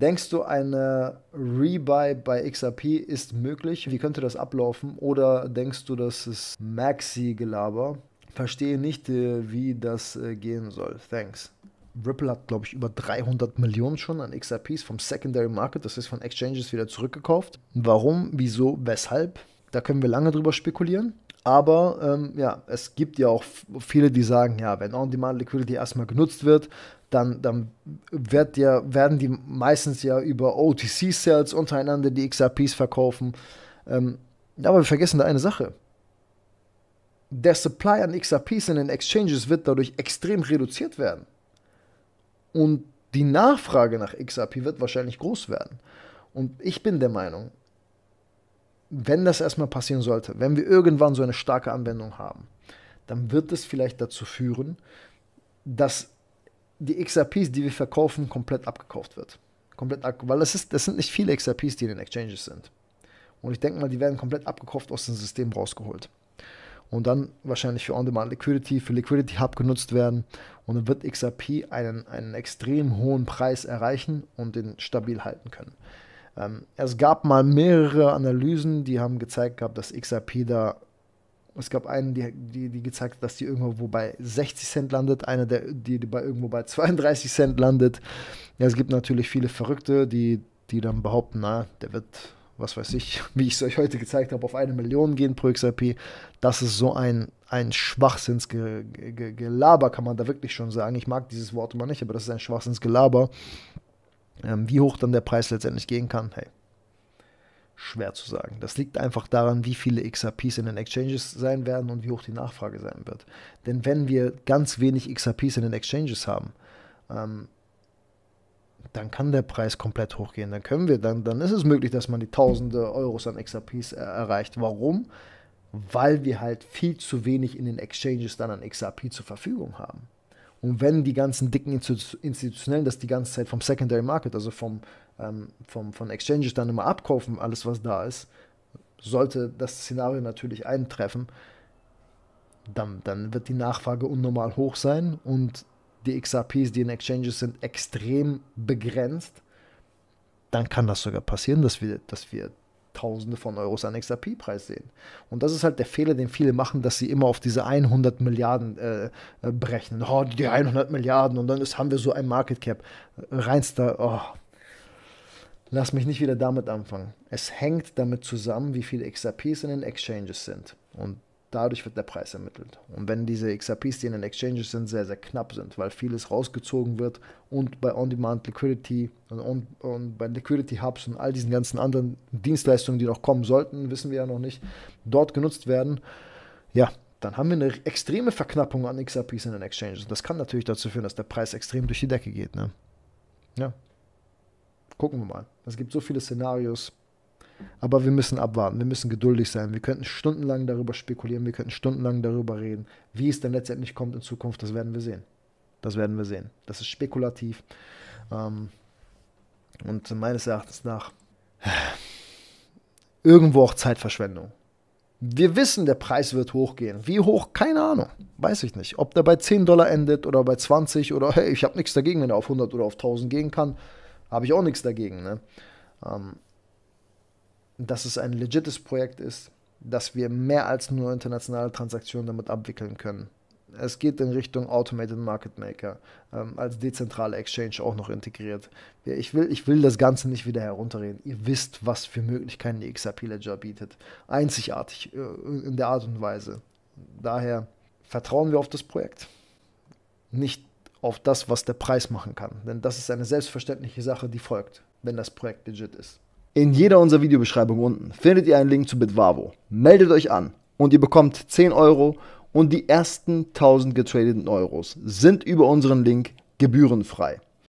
Denkst du, eine Rebuy bei XRP ist möglich? Wie könnte das ablaufen? Oder denkst du, das ist Maxi-Gelaber? Verstehe nicht, äh, wie das äh, gehen soll. Thanks. Ripple hat, glaube ich, über 300 Millionen schon an XRPs vom Secondary Market, das ist von Exchanges wieder zurückgekauft. Warum, wieso, weshalb? Da können wir lange drüber spekulieren. Aber ähm, ja, es gibt ja auch viele, die sagen, ja, wenn On-Demand-Liquidity erstmal genutzt wird, dann, dann wird ja, werden die meistens ja über OTC-Sales untereinander die XRPs verkaufen. Ähm, aber wir vergessen da eine Sache. Der Supply an XRPs in den Exchanges wird dadurch extrem reduziert werden. Und die Nachfrage nach XRP wird wahrscheinlich groß werden. Und ich bin der Meinung, wenn das erstmal passieren sollte, wenn wir irgendwann so eine starke Anwendung haben, dann wird es vielleicht dazu führen, dass die XRPs, die wir verkaufen, komplett abgekauft wird. Komplett ab, weil das, ist, das sind nicht viele XRPs, die in den Exchanges sind. Und ich denke mal, die werden komplett abgekauft aus dem System rausgeholt. Und dann wahrscheinlich für On-Demand Liquidity, für Liquidity Hub genutzt werden. Und dann wird XRP einen, einen extrem hohen Preis erreichen und den stabil halten können. Ähm, es gab mal mehrere Analysen, die haben gezeigt gehabt, dass XRP da es gab einen, die, die, die gezeigt hat, dass die irgendwo bei 60 Cent landet, eine, der, die, die bei irgendwo bei 32 Cent landet. Ja, es gibt natürlich viele Verrückte, die, die dann behaupten, na, der wird, was weiß ich, wie ich es euch heute gezeigt habe, auf eine Million gehen pro XRP. Das ist so ein, ein Schwachsinnsgelaber, kann man da wirklich schon sagen. Ich mag dieses Wort immer nicht, aber das ist ein Schwachsinnsgelaber. Ähm, wie hoch dann der Preis letztendlich gehen kann, hey, schwer zu sagen. Das liegt einfach daran, wie viele XRPs in den Exchanges sein werden und wie hoch die Nachfrage sein wird. Denn wenn wir ganz wenig XRPs in den Exchanges haben, ähm, dann kann der Preis komplett hochgehen. Dann können wir, dann, dann ist es möglich, dass man die tausende Euros an XRPs äh, erreicht. Warum? Weil wir halt viel zu wenig in den Exchanges dann an XRP zur Verfügung haben. Und wenn die ganzen dicken Institutionellen das die ganze Zeit vom Secondary Market, also vom, ähm, vom, von Exchanges dann immer abkaufen, alles was da ist, sollte das Szenario natürlich eintreffen, dann, dann wird die Nachfrage unnormal hoch sein und die XRPs, die in Exchanges sind, extrem begrenzt, dann kann das sogar passieren, dass wir, dass wir Tausende von Euros an XRP-Preis sehen. Und das ist halt der Fehler, den viele machen, dass sie immer auf diese 100 Milliarden äh, äh, berechnen. Oh, die 100 Milliarden und dann ist, haben wir so ein Market Cap. Reinster, oh. Lass mich nicht wieder damit anfangen. Es hängt damit zusammen, wie viele XRPs in den Exchanges sind. Und dadurch wird der Preis ermittelt. Und wenn diese XRPs, die in den Exchanges sind, sehr, sehr knapp sind, weil vieles rausgezogen wird und bei On-Demand Liquidity und, und, und, bei Liquidity Hubs und all diesen ganzen anderen Dienstleistungen, die noch kommen sollten, wissen wir ja noch nicht, dort genutzt werden, ja, dann haben wir eine extreme Verknappung an XRPs in den Exchanges. das kann natürlich dazu führen, dass der Preis extrem durch die Decke geht. Ne? Ja. Gucken wir mal. Es gibt so viele Szenarios, aber wir müssen abwarten, wir müssen geduldig sein. Wir könnten stundenlang darüber spekulieren, wir könnten stundenlang darüber reden. Wie es denn letztendlich kommt in Zukunft, das werden wir sehen. Das werden wir sehen. Das ist spekulativ. Ähm, und meines Erachtens nach irgendwo auch Zeitverschwendung. Wir wissen, der Preis wird hochgehen. Wie hoch? Keine Ahnung. Weiß ich nicht. Ob der bei 10 Dollar endet oder bei 20 oder hey, ich habe nichts dagegen, wenn er auf 100 oder auf 1000 gehen kann. Habe ich auch nichts dagegen. Ne? Ähm, dass es ein legites Projekt ist, dass wir mehr als nur internationale Transaktionen damit abwickeln können. Es geht in Richtung Automated Market Maker, ähm, als dezentrale Exchange auch noch integriert. Ich will, ich will das Ganze nicht wieder herunterreden. Ihr wisst, was für Möglichkeiten die XRP Ledger bietet. Einzigartig äh, in der Art und Weise. Daher vertrauen wir auf das Projekt, nicht auf das, was der Preis machen kann. Denn das ist eine selbstverständliche Sache, die folgt, wenn das Projekt legit ist. In jeder unserer Videobeschreibung unten findet ihr einen Link zu Bitwavo. Meldet euch an und ihr bekommt 10 Euro und die ersten 1000 getradeten Euros sind über unseren Link gebührenfrei.